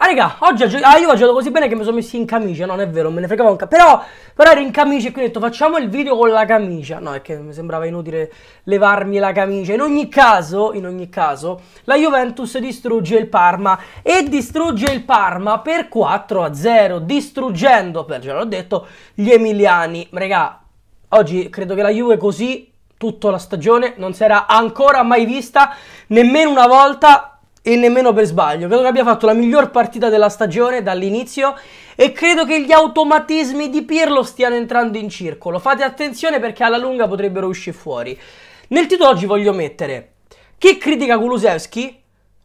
Ah raga, oggi ho, gio- ah, io ho giocato così bene che mi sono messi in camicia, no, non è vero, me ne fregavo un ca- però, però ero in camicia e quindi ho detto facciamo il video con la camicia, no, è che mi sembrava inutile levarmi la camicia, in ogni caso, in ogni caso, la Juventus distrugge il Parma e distrugge il Parma per 4 a 0, distruggendo, per già l'ho detto, gli emiliani, raga, oggi credo che la Juve così, tutta la stagione, non si era ancora mai vista, nemmeno una volta e nemmeno per sbaglio. Credo che abbia fatto la miglior partita della stagione dall'inizio e credo che gli automatismi di Pirlo stiano entrando in circolo. Fate attenzione perché alla lunga potrebbero uscire fuori. Nel titolo oggi voglio mettere chi critica Kulusevski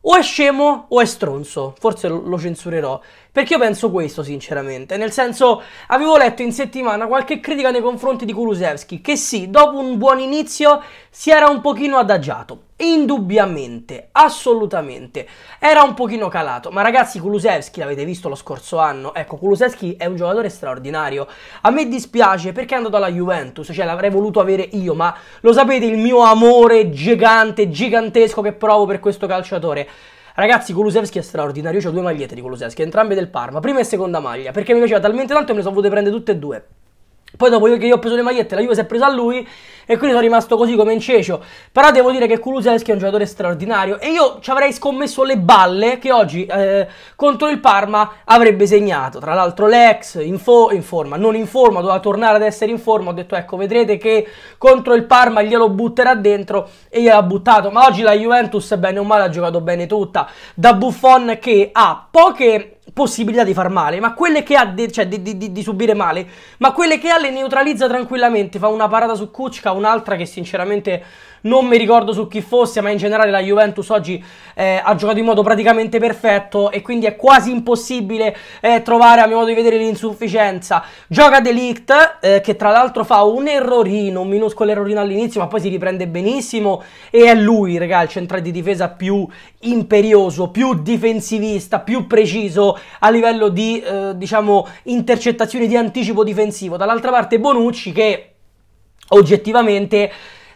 o è scemo o è stronzo. Forse lo censurerò. Perché io penso questo, sinceramente. Nel senso, avevo letto in settimana qualche critica nei confronti di Kulusevski, che sì, dopo un buon inizio si era un pochino adagiato. Indubbiamente, assolutamente. Era un pochino calato, ma ragazzi Kulusevski, l'avete visto lo scorso anno, ecco Kulusevski è un giocatore straordinario. A me dispiace perché è andato alla Juventus, cioè l'avrei voluto avere io, ma lo sapete il mio amore gigante, gigantesco che provo per questo calciatore. Ragazzi, Kulusevski è straordinario. Io ho due magliette di Kulusevski, entrambe del Parma, prima e seconda maglia, perché mi piaceva talmente tanto che me le sono volute prendere tutte e due. Poi dopo che io ho preso le magliette, la Juve si è presa a lui e quindi sono rimasto così come in cecio. Però devo dire che Kuluseschi è un giocatore straordinario e io ci avrei scommesso le balle che oggi eh, contro il Parma avrebbe segnato. Tra l'altro l'ex in, fo- in forma, non in forma, doveva tornare ad essere in forma, ho detto ecco vedrete che contro il Parma glielo butterà dentro e gliel'ha buttato. Ma oggi la Juventus bene o male ha giocato bene tutta, da Buffon che ha poche possibilità di far male, ma quelle che ha, de- cioè di, di, di, subire male, ma quelle che ha le neutralizza tranquillamente. Fa una parata su Kuczka, un'altra che sinceramente non mi ricordo su chi fosse, ma in generale la Juventus oggi eh, ha giocato in modo praticamente perfetto e quindi è quasi impossibile eh, trovare a mio modo di vedere l'insufficienza. Gioca Delict eh, che tra l'altro fa un errorino, un minuscolo errorino all'inizio, ma poi si riprende benissimo e è lui, raga, il centrale di difesa più imperioso, più difensivista, più preciso a livello di eh, diciamo intercettazioni di anticipo difensivo. Dall'altra parte Bonucci che oggettivamente.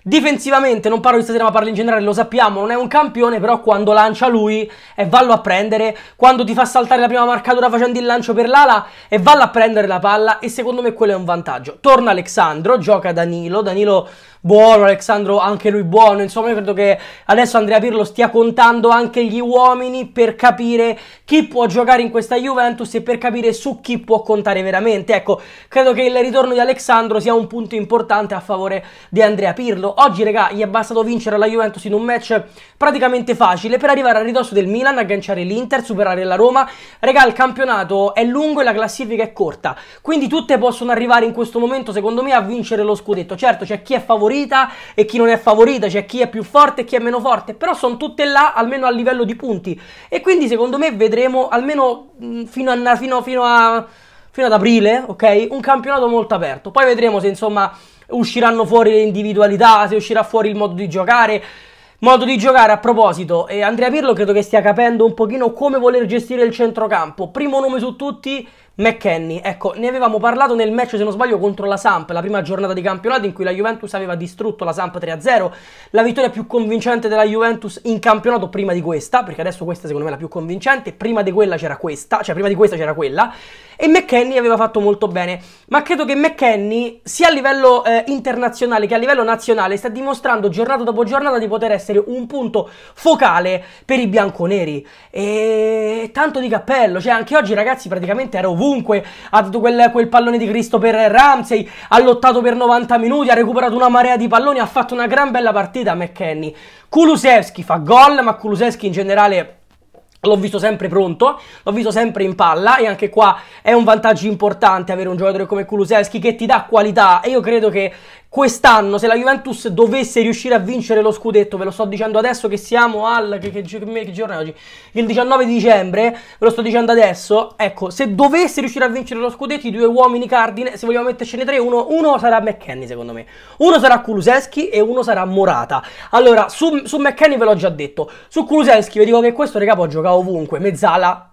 Difensivamente, non parlo di stasera ma parlo in generale, lo sappiamo, non è un campione, però quando lancia lui e vallo a prendere, quando ti fa saltare la prima marcatura facendo il lancio per l'ala e vallo a prendere la palla e secondo me quello è un vantaggio. Torna Alexandro, gioca Danilo, Danilo buono, Alexandro anche lui buono, insomma io credo che adesso Andrea Pirlo stia contando anche gli uomini per capire chi può giocare in questa Juventus e per capire su chi può contare veramente, ecco credo che il ritorno di Alexandro sia un punto importante a favore di Andrea Pirlo, oggi regà gli è bastato vincere la Juventus in un match praticamente facile per arrivare al ridosso del Milan, agganciare l'Inter, superare la Roma, regà il campionato è lungo e la classifica è corta, quindi tutte possono arrivare in questo momento secondo me a vincere lo scudetto, certo c'è chi è favorito favorita e chi non è favorita, cioè chi è più forte e chi è meno forte, però sono tutte là almeno a livello di punti e quindi secondo me vedremo almeno fino a, fino, fino a fino ad aprile, ok? Un campionato molto aperto. Poi vedremo se insomma usciranno fuori le individualità, se uscirà fuori il modo di giocare. Modo di giocare a proposito, eh, Andrea Pirlo credo che stia capendo un pochino come voler gestire il centrocampo. Primo nome su tutti McKenny, ecco, ne avevamo parlato nel match, se non sbaglio, contro la Samp, la prima giornata di campionato in cui la Juventus aveva distrutto la Samp 3-0, la vittoria più convincente della Juventus in campionato prima di questa, perché adesso questa secondo me è la più convincente, prima di quella c'era questa, cioè prima di questa c'era quella, e McKenny aveva fatto molto bene, ma credo che McKenny, sia a livello eh, internazionale che a livello nazionale, sta dimostrando giornata dopo giornata di poter essere un punto focale per i bianconeri, e tanto di cappello, cioè anche oggi ragazzi praticamente era ovunque, ovunque, ha dato quel, quel, pallone di Cristo per Ramsey, ha lottato per 90 minuti, ha recuperato una marea di palloni, ha fatto una gran bella partita McKenny. Kulusevski fa gol, ma Kulusevski in generale L'ho visto sempre pronto, l'ho visto sempre in palla e anche qua è un vantaggio importante avere un giocatore come Kulusevski che ti dà qualità e io credo che quest'anno, se la Juventus dovesse riuscire a vincere lo scudetto, ve lo sto dicendo adesso che siamo al che, che, che giorno è oggi? Il 19 di dicembre, ve lo sto dicendo adesso. Ecco, se dovesse riuscire a vincere lo scudetto, i due uomini cardine, se vogliamo mettercene tre, uno, uno sarà McKenny, secondo me. Uno sarà Kuluseschi e uno sarà Morata. Allora, su, su McKenny ve l'ho già detto. Su Kuluseschi vi dico che questo regà può giocare ovunque, mezzala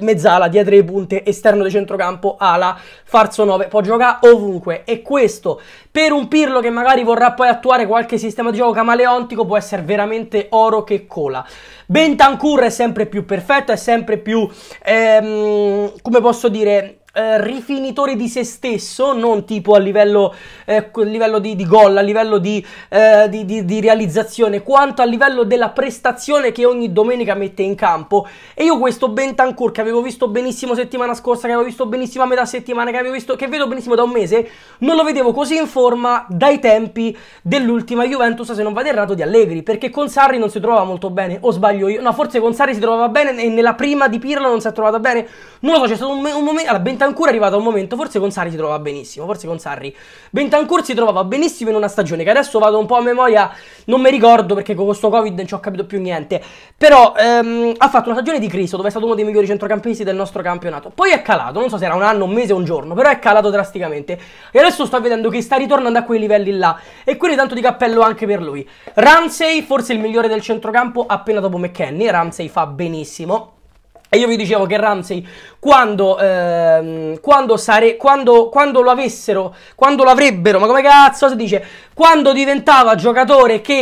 mezzala, dietro le punte, esterno di centrocampo, ala, farso 9, può giocare ovunque e questo per un Pirlo che magari vorrà poi attuare qualche sistema di gioco camaleontico può essere veramente oro che cola. Bentancur è sempre più perfetto, è sempre più, ehm, come posso dire, eh, rifinitore di se stesso, non tipo a livello, eh, livello di, di, gol, a livello di, eh, di, di, realizzazione, quanto a livello della prestazione che ogni domenica mette in campo. E io questo Bentancur che avevo visto benissimo settimana scorsa, che avevo visto benissimo a metà settimana, che, avevo visto, che vedo benissimo da un mese, non lo vedevo così in forma dai tempi dell'ultima Juventus, se non vado errato, di Allegri, perché con Sarri non si trovava molto bene, o sbaglio io, no forse con Sarri si trovava bene e nella prima di Pirlo non si è trovata bene, non lo so, c'è stato un, un momento, allora Bentancur Bentancur è arrivato a un momento, forse con Sarri si trovava benissimo, forse con Sarri. Bentancur si trovava benissimo in una stagione che adesso vado un po' a memoria, non mi ricordo perché con questo Covid non ci ho capito più niente, però ehm, ha fatto una stagione di Cristo dove è stato uno dei migliori centrocampisti del nostro campionato. Poi è calato, non so se era un anno, un mese o un giorno, però è calato drasticamente. E adesso sto vedendo che sta ritornando a quei livelli là e quindi tanto di cappello anche per lui. Ramsey, forse il migliore del centrocampo appena dopo McKennie, Ramsey fa benissimo. E io vi dicevo che Ramsey, quando, ehm, quando, sare- quando, quando, lo avessero, quando lo avrebbero, ma come cazzo si dice, quando diventava giocatore che,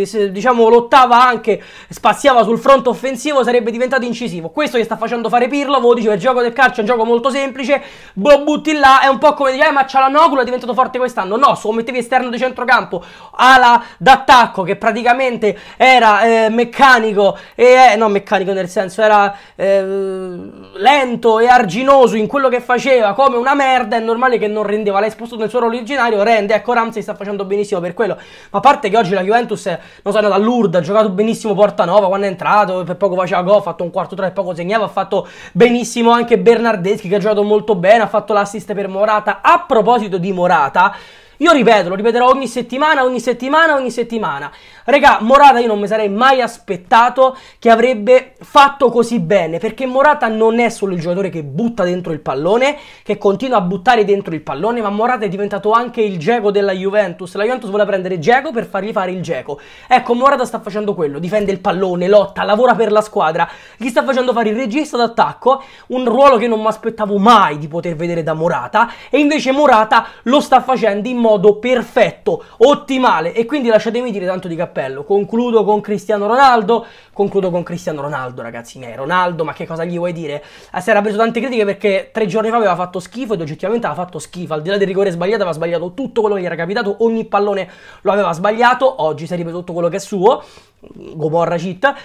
eh, se, diciamo, lottava anche, spaziava sul fronte offensivo, sarebbe diventato incisivo. Questo gli sta facendo fare Pirlo, voi dicevo, il gioco del calcio è un gioco molto semplice, lo butti là, è un po' come dire, eh, ma c'ha la Nogula, è diventato forte quest'anno. No, se lo mettevi esterno di centrocampo, ala d'attacco, che praticamente era eh, meccanico, e, eh, no meccanico nel senso, era eh, eh, lento e arginoso in quello che faceva, come una merda, è normale che non rendeva. L'hai spostato nel suo ruolo originario, rende. Ecco, Ramsey sta facendo benissimo per quello. Ma a parte che oggi la Juventus, non so, è andata a Lourdes, ha giocato benissimo Portanova quando è entrato, per poco faceva gol, ha fatto un quarto tra e poco segnava, ha fatto benissimo anche Bernardeschi che ha giocato molto bene, ha fatto l'assist per Morata. A proposito di Morata... Io ripeto, lo ripeterò ogni settimana, ogni settimana, ogni settimana. Regà, Morata io non mi sarei mai aspettato che avrebbe fatto così bene, perché Morata non è solo il giocatore che butta dentro il pallone, che continua a buttare dentro il pallone, ma Morata è diventato anche il Geco della Juventus. La Juventus vuole prendere Geco per fargli fare il Geco. Ecco, Morata sta facendo quello, difende il pallone, lotta, lavora per la squadra, gli sta facendo fare il regista d'attacco, un ruolo che non mi aspettavo mai di poter vedere da Morata, e invece Morata lo sta facendo in modo modo perfetto, ottimale e quindi lasciatemi dire tanto di cappello. Concludo con Cristiano Ronaldo, concludo con Cristiano Ronaldo ragazzi miei, Ronaldo ma che cosa gli vuoi dire? Ah, si era preso tante critiche perché tre giorni fa aveva fatto schifo ed oggettivamente aveva fatto schifo, al di là del rigore sbagliato aveva sbagliato tutto quello che gli era capitato, ogni pallone lo aveva sbagliato, oggi si è ripetuto tutto quello che è suo, Gomorra Città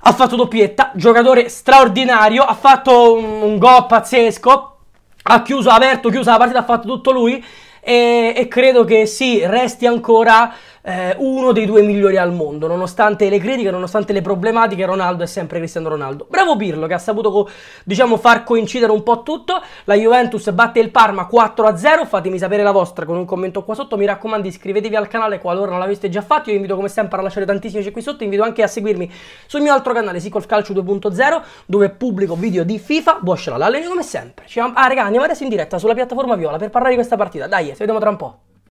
ha fatto doppietta, giocatore straordinario, ha fatto un, un gol pazzesco, ha chiuso, ha aperto, chiuso la partita, ha fatto tutto lui e, e credo che sì, resti ancora eh, uno dei due migliori al mondo, nonostante le critiche, nonostante le problematiche, Ronaldo è sempre Cristiano Ronaldo. Bravo Pirlo che ha saputo, diciamo, far coincidere un po' tutto, la Juventus batte il Parma 4-0, fatemi sapere la vostra con un commento qua sotto, mi raccomando iscrivetevi al canale qualora non l'aveste già fatto, io vi invito come sempre a lasciare tantissimi like qui sotto, invito anche a seguirmi sul mio altro canale, Sicol Calcio 2.0, dove pubblico video di FIFA, Bosch la come sempre. Ci Ah raga, andiamo adesso in diretta sulla piattaforma Viola per parlare di questa partita, dai, ci vediamo tra un po'.